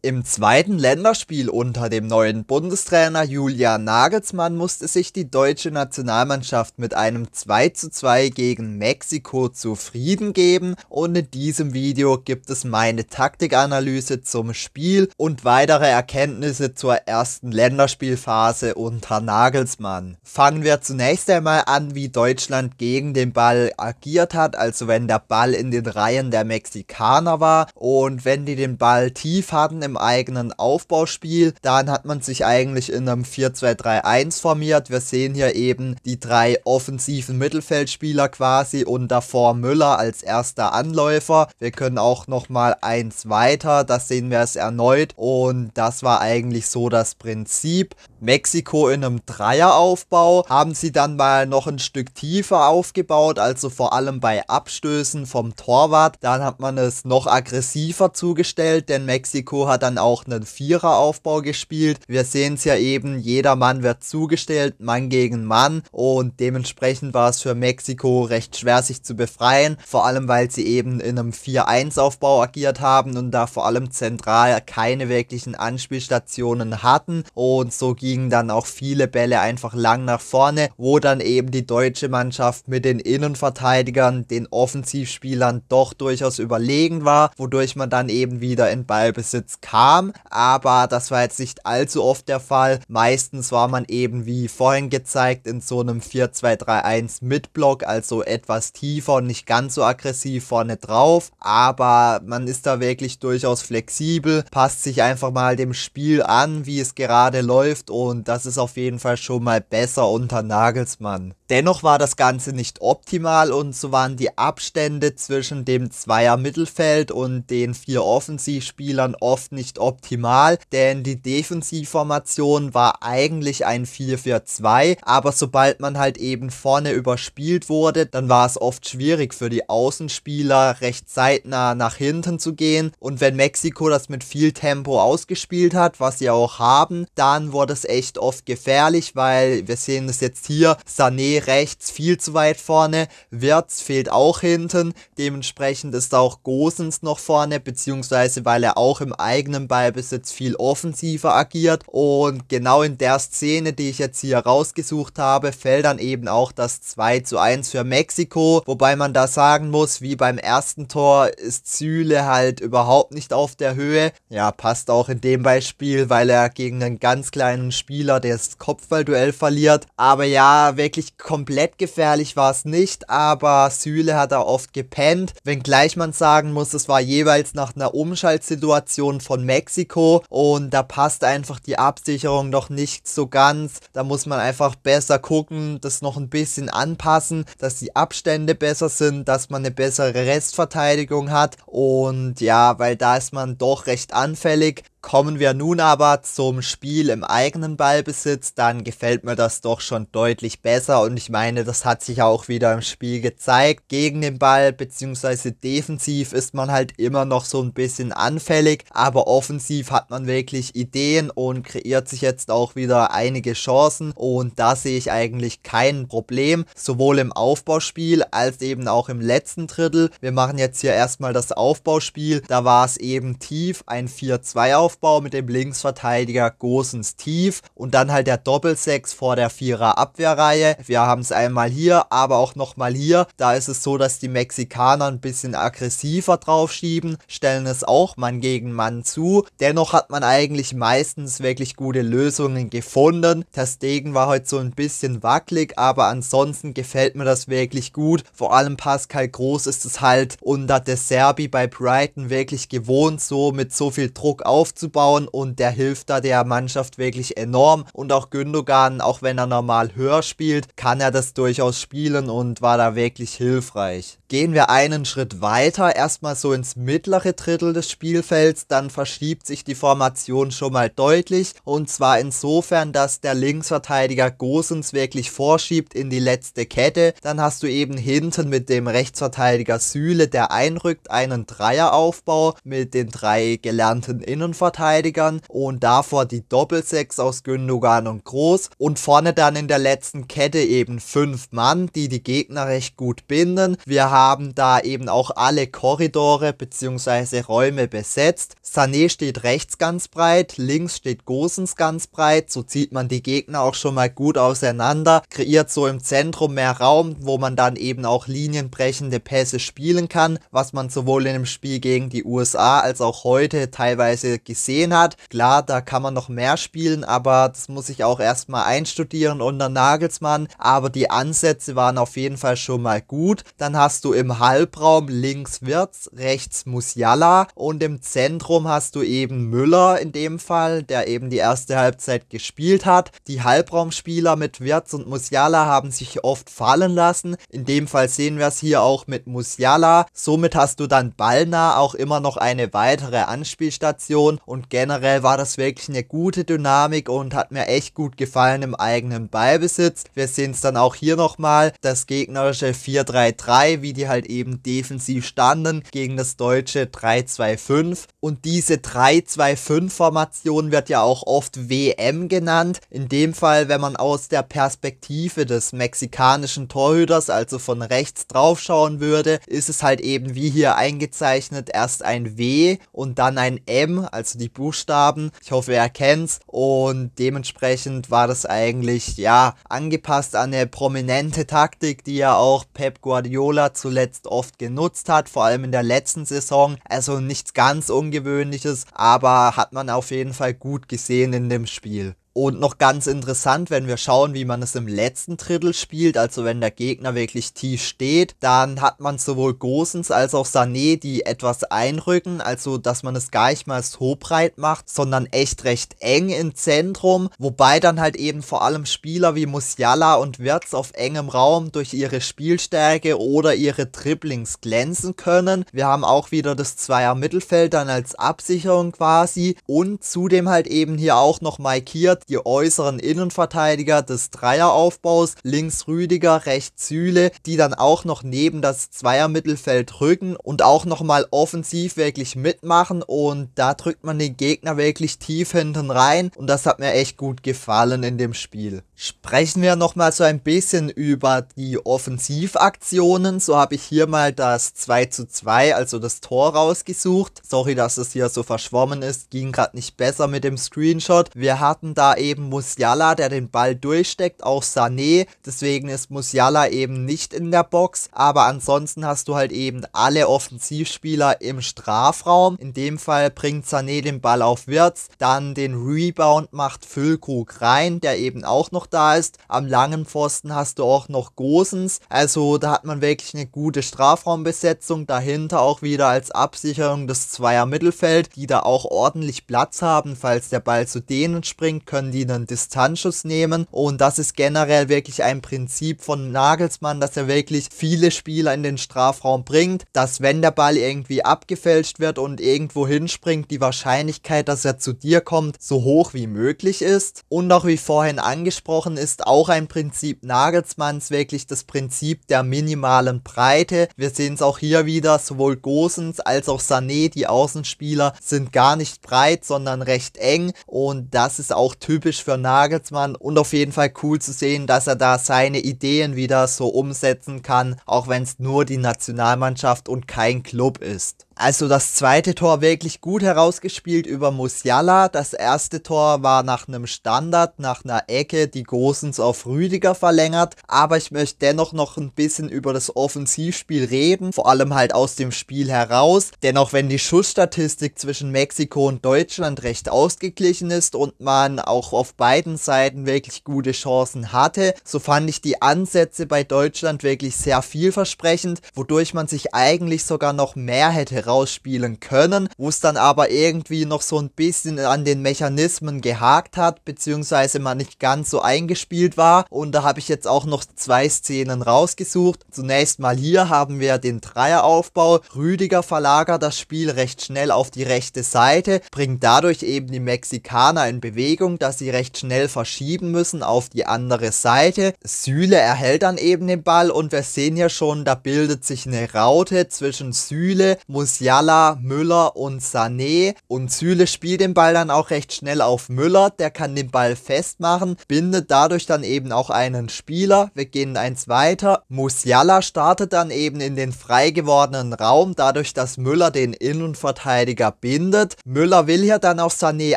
Im zweiten Länderspiel unter dem neuen Bundestrainer Julian Nagelsmann musste sich die deutsche Nationalmannschaft mit einem 2:2 gegen Mexiko zufrieden geben und in diesem Video gibt es meine Taktikanalyse zum Spiel und weitere Erkenntnisse zur ersten Länderspielphase unter Nagelsmann. Fangen wir zunächst einmal an, wie Deutschland gegen den Ball agiert hat, also wenn der Ball in den Reihen der Mexikaner war und wenn die den Ball tief hatten im eigenen Aufbauspiel. Dann hat man sich eigentlich in einem 4-2-3-1 formiert. Wir sehen hier eben die drei offensiven Mittelfeldspieler quasi und davor Müller als erster Anläufer. Wir können auch nochmal eins weiter, das sehen wir es erneut. Und das war eigentlich so das Prinzip. Mexiko in einem Dreieraufbau haben sie dann mal noch ein Stück tiefer aufgebaut, also vor allem bei Abstößen vom Torwart. Dann hat man es noch aggressiver zugestellt, denn Mexiko hat dann auch einen Viereraufbau gespielt. Wir sehen es ja eben, jeder Mann wird zugestellt, Mann gegen Mann und dementsprechend war es für Mexiko recht schwer sich zu befreien, vor allem weil sie eben in einem 4-1-Aufbau agiert haben und da vor allem zentral keine wirklichen Anspielstationen hatten und so gingen dann auch viele Bälle einfach lang nach vorne, wo dann eben die deutsche Mannschaft mit den Innenverteidigern, den Offensivspielern doch durchaus überlegen war, wodurch man dann eben wieder in Ballbesitz kam kam, aber das war jetzt nicht allzu oft der Fall. Meistens war man eben, wie vorhin gezeigt, in so einem 4-2-3-1 Mitblock, also etwas tiefer und nicht ganz so aggressiv vorne drauf, aber man ist da wirklich durchaus flexibel, passt sich einfach mal dem Spiel an, wie es gerade läuft und das ist auf jeden Fall schon mal besser unter Nagelsmann. Dennoch war das Ganze nicht optimal und so waren die Abstände zwischen dem Zweier Mittelfeld und den vier Offensivspielern oft nicht optimal, denn die Defensivformation war eigentlich ein 4-4-2, aber sobald man halt eben vorne überspielt wurde, dann war es oft schwierig für die Außenspieler recht zeitnah nach hinten zu gehen und wenn Mexiko das mit viel Tempo ausgespielt hat, was sie auch haben, dann wurde es echt oft gefährlich, weil wir sehen es jetzt hier, Sané rechts viel zu weit vorne, Wirtz fehlt auch hinten, dementsprechend ist auch Gosens noch vorne, beziehungsweise weil er auch im eigenen eigenem Ballbesitz viel offensiver agiert. Und genau in der Szene, die ich jetzt hier rausgesucht habe, fällt dann eben auch das 2 zu 1 für Mexiko. Wobei man da sagen muss, wie beim ersten Tor ist Süle halt überhaupt nicht auf der Höhe. Ja, passt auch in dem Beispiel, weil er gegen einen ganz kleinen Spieler das Kopfballduell verliert. Aber ja, wirklich komplett gefährlich war es nicht, aber Süle hat da oft gepennt. Wenngleich man sagen muss, es war jeweils nach einer Umschaltsituation von und Mexiko und da passt einfach die Absicherung noch nicht so ganz. Da muss man einfach besser gucken, das noch ein bisschen anpassen, dass die Abstände besser sind, dass man eine bessere Restverteidigung hat und ja, weil da ist man doch recht anfällig. Kommen wir nun aber zum Spiel im eigenen Ballbesitz, dann gefällt mir das doch schon deutlich besser und ich meine, das hat sich auch wieder im Spiel gezeigt. Gegen den Ball bzw. defensiv ist man halt immer noch so ein bisschen anfällig, aber offensiv hat man wirklich Ideen und kreiert sich jetzt auch wieder einige Chancen und da sehe ich eigentlich kein Problem, sowohl im Aufbauspiel als eben auch im letzten Drittel. Wir machen jetzt hier erstmal das Aufbauspiel, da war es eben tief, ein 4-2 auf Spielaufbau mit dem Linksverteidiger Gosens tief und dann halt der Doppelsechs vor der Vierer Abwehrreihe. Wir haben es einmal hier, aber auch nochmal hier. Da ist es so, dass die Mexikaner ein bisschen aggressiver drauf schieben, stellen es auch Mann gegen Mann zu. Dennoch hat man eigentlich meistens wirklich gute Lösungen gefunden. Testegen war heute so ein bisschen wackelig, aber ansonsten gefällt mir das wirklich gut. Vor allem Pascal Groß ist es halt unter De Serbi bei Brighton wirklich gewohnt, so mit so viel Druck aufzunehmen aufzubauen und der hilft da der Mannschaft wirklich enorm. Und auch Gündogan, auch wenn er normal höher spielt, kann er das durchaus spielen und war da wirklich hilfreich gehen wir einen Schritt weiter, erstmal so ins mittlere Drittel des Spielfelds, dann verschiebt sich die Formation schon mal deutlich und zwar insofern, dass der Linksverteidiger Gosens wirklich vorschiebt in die letzte Kette, dann hast du eben hinten mit dem Rechtsverteidiger Süle, der einrückt, einen Dreieraufbau mit den drei gelernten Innenverteidigern und davor die Doppelsechs aus Gündogan und Groß und vorne dann in der letzten Kette eben fünf Mann, die die Gegner recht gut binden. Wir haben haben da eben auch alle Korridore bzw. Räume besetzt. Sané steht rechts ganz breit, links steht Gosens ganz breit, so zieht man die Gegner auch schon mal gut auseinander, kreiert so im Zentrum mehr Raum, wo man dann eben auch linienbrechende Pässe spielen kann, was man sowohl in dem Spiel gegen die USA als auch heute teilweise gesehen hat. Klar, da kann man noch mehr spielen, aber das muss ich auch erstmal einstudieren unter Nagelsmann, aber die Ansätze waren auf jeden Fall schon mal gut. Dann hast du du im Halbraum links Wirtz, rechts Musiala und im Zentrum hast du eben Müller in dem Fall, der eben die erste Halbzeit gespielt hat. Die Halbraumspieler mit Wirtz und Musiala haben sich oft fallen lassen. In dem Fall sehen wir es hier auch mit Musiala. Somit hast du dann ballnah auch immer noch eine weitere Anspielstation und generell war das wirklich eine gute Dynamik und hat mir echt gut gefallen im eigenen Ballbesitz. Wir sehen es dann auch hier nochmal, das gegnerische 4-3-3, wie die die halt eben defensiv standen gegen das deutsche 3-2-5. Und diese 3-2-5-Formation wird ja auch oft WM genannt. In dem Fall, wenn man aus der Perspektive des mexikanischen Torhüters, also von rechts drauf schauen würde, ist es halt eben wie hier eingezeichnet erst ein W und dann ein M, also die Buchstaben. Ich hoffe, ihr erkennt's. Und dementsprechend war das eigentlich, ja, angepasst an eine prominente Taktik, die ja auch Pep Guardiola zu zuletzt oft genutzt hat, vor allem in der letzten Saison. Also nichts ganz Ungewöhnliches, aber hat man auf jeden Fall gut gesehen in dem Spiel. Und noch ganz interessant, wenn wir schauen, wie man es im letzten Drittel spielt, also wenn der Gegner wirklich tief steht, dann hat man sowohl Gosens als auch Sané, die etwas einrücken, also dass man es gar nicht mal so breit macht, sondern echt recht eng im Zentrum, wobei dann halt eben vor allem Spieler wie Musiala und Wirtz auf engem Raum durch ihre Spielstärke oder ihre Triplings glänzen können. Wir haben auch wieder das Zweier Mittelfeld dann als Absicherung quasi und zudem halt eben hier auch noch markiert, die äußeren Innenverteidiger des Dreieraufbaus, links Rüdiger, rechts Süle, die dann auch noch neben das Zweiermittelfeld rücken und auch nochmal offensiv wirklich mitmachen und da drückt man den Gegner wirklich tief hinten rein und das hat mir echt gut gefallen in dem Spiel. Sprechen wir nochmal so ein bisschen über die Offensivaktionen. So habe ich hier mal das 2 zu 2, also das Tor rausgesucht. Sorry, dass es hier so verschwommen ist, ging gerade nicht besser mit dem Screenshot. Wir hatten da eben Musiala, der den Ball durchsteckt, auch Sané. Deswegen ist Musiala eben nicht in der Box. Aber ansonsten hast du halt eben alle Offensivspieler im Strafraum. In dem Fall bringt Sané den Ball auf Wirtz, dann den Rebound macht Füllkrug rein, der eben auch noch da ist. Am langen Pfosten hast du auch noch Gosens. Also da hat man wirklich eine gute Strafraumbesetzung. Dahinter auch wieder als Absicherung das Zweier Mittelfeld, die da auch ordentlich Platz haben, falls der Ball zu denen springt, können können die einen Distanzschuss nehmen. Und das ist generell wirklich ein Prinzip von Nagelsmann, dass er wirklich viele Spieler in den Strafraum bringt, dass wenn der Ball irgendwie abgefälscht wird und irgendwo hinspringt, die Wahrscheinlichkeit, dass er zu dir kommt, so hoch wie möglich ist. Und auch wie vorhin angesprochen ist auch ein Prinzip Nagelsmanns wirklich das Prinzip der minimalen Breite. Wir sehen es auch hier wieder, sowohl Gosens als auch Sané, die Außenspieler, sind gar nicht breit, sondern recht eng. Und das ist auch typisch für Nagelsmann und auf jeden Fall cool zu sehen, dass er da seine Ideen wieder so umsetzen kann, auch wenn es nur die Nationalmannschaft und kein Club ist. Also das zweite Tor wirklich gut herausgespielt über Musiala. Das erste Tor war nach einem Standard, nach einer Ecke, die Gosens auf Rüdiger verlängert. Aber ich möchte dennoch noch ein bisschen über das Offensivspiel reden, vor allem halt aus dem Spiel heraus. Dennoch, wenn die Schussstatistik zwischen Mexiko und Deutschland recht ausgeglichen ist und man auch auf beiden Seiten wirklich gute Chancen hatte, so fand ich die Ansätze bei Deutschland wirklich sehr vielversprechend, wodurch man sich eigentlich sogar noch mehr hätte rausspielen können, wo es dann aber irgendwie noch so ein bisschen an den Mechanismen gehakt hat, beziehungsweise man nicht ganz so eingespielt war. Und da habe ich jetzt auch noch zwei Szenen rausgesucht. Zunächst mal hier haben wir den Dreieraufbau. Rüdiger verlagert das Spiel recht schnell auf die rechte Seite, bringt dadurch eben die Mexikaner in Bewegung, dass sie recht schnell verschieben müssen auf die andere Seite. Sühle erhält dann eben den Ball und wir sehen ja schon, da bildet sich eine Raute zwischen Sühle, muss Musiala, Müller und Sané. Und Süle spielt den Ball dann auch recht schnell auf Müller. Der kann den Ball festmachen, bindet dadurch dann eben auch einen Spieler. Wir gehen eins weiter. Musiala startet dann eben in den frei gewordenen Raum, dadurch, dass Müller den Innenverteidiger bindet. Müller will hier dann auf Sané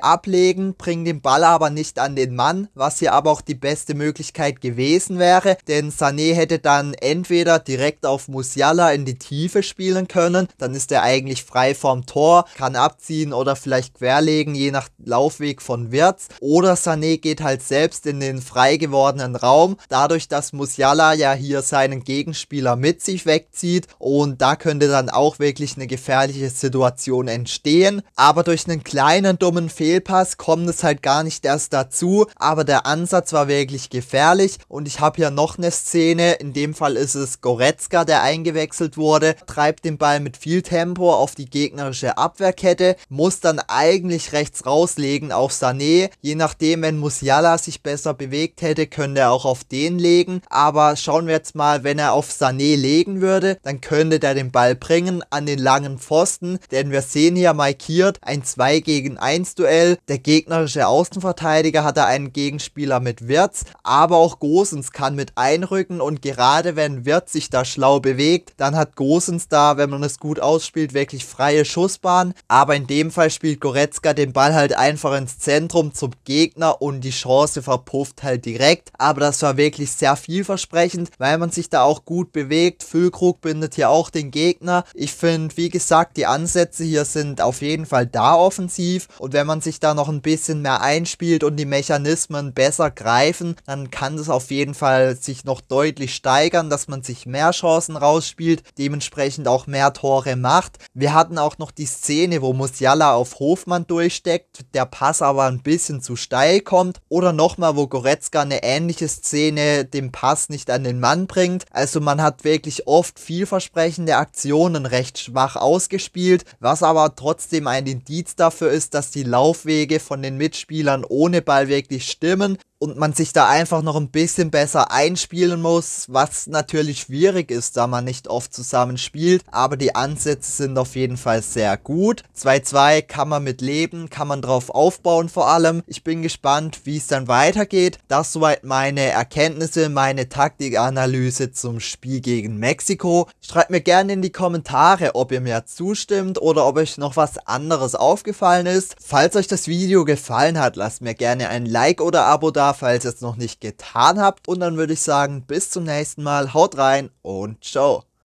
ablegen, bringt den Ball aber nicht an den Mann, was hier aber auch die beste Möglichkeit gewesen wäre, denn Sané hätte dann entweder direkt auf Musiala in die Tiefe spielen können, dann ist der eigentlich frei vorm Tor, kann abziehen oder vielleicht querlegen, je nach Laufweg von Wirtz. Oder Sané geht halt selbst in den frei gewordenen Raum, dadurch, dass Musiala ja hier seinen Gegenspieler mit sich wegzieht und da könnte dann auch wirklich eine gefährliche Situation entstehen. Aber durch einen kleinen dummen Fehlpass kommt es halt gar nicht erst dazu, aber der Ansatz war wirklich gefährlich und ich habe hier noch eine Szene, in dem Fall ist es Goretzka, der eingewechselt wurde, treibt den Ball mit viel Tempo Tempo auf die gegnerische Abwehrkette, muss dann eigentlich rechts rauslegen auf Sané. Je nachdem, wenn Musiala sich besser bewegt hätte, könnte er auch auf den legen. Aber schauen wir jetzt mal, wenn er auf Sané legen würde, dann könnte der den Ball bringen an den langen Pfosten, denn wir sehen hier markiert ein 2 gegen 1 Duell. Der gegnerische Außenverteidiger hat da einen Gegenspieler mit Wirtz, aber auch Gosens kann mit einrücken und gerade wenn Wirtz sich da schlau bewegt, dann hat Gosens da, wenn man es gut ausspielt, spielt wirklich freie Schussbahn, aber in dem Fall spielt Goretzka den Ball halt einfach ins Zentrum zum Gegner und die Chance verpufft halt direkt. Aber das war wirklich sehr vielversprechend, weil man sich da auch gut bewegt. Füllkrug bindet hier auch den Gegner. Ich finde, wie gesagt, die Ansätze hier sind auf jeden Fall da offensiv und wenn man sich da noch ein bisschen mehr einspielt und die Mechanismen besser greifen, dann kann das auf jeden Fall sich noch deutlich steigern, dass man sich mehr Chancen rausspielt, dementsprechend auch mehr Tore macht gemacht. Wir hatten auch noch die Szene, wo Musiala auf Hofmann durchsteckt, der Pass aber ein bisschen zu steil kommt. Oder nochmal, wo Goretzka eine ähnliche Szene den Pass nicht an den Mann bringt. Also man hat wirklich oft vielversprechende Aktionen recht schwach ausgespielt, was aber trotzdem ein Indiz dafür ist, dass die Laufwege von den Mitspielern ohne Ball wirklich stimmen und man sich da einfach noch ein bisschen besser einspielen muss, was natürlich schwierig ist, da man nicht oft zusammen spielt, aber die Ansätze sind auf jeden Fall sehr gut. 2-2 kann man mit leben, kann man drauf aufbauen vor allem. Ich bin gespannt, wie es dann weitergeht. Das soweit meine Erkenntnisse, meine Taktikanalyse zum Spiel gegen Mexiko. Schreibt mir gerne in die Kommentare, ob ihr mir zustimmt oder ob euch noch was anderes aufgefallen ist. Falls euch das Video gefallen hat, lasst mir gerne ein Like oder Abo da, falls ihr es noch nicht getan habt. Und dann würde ich sagen, bis zum nächsten Mal. Haut rein und ciao.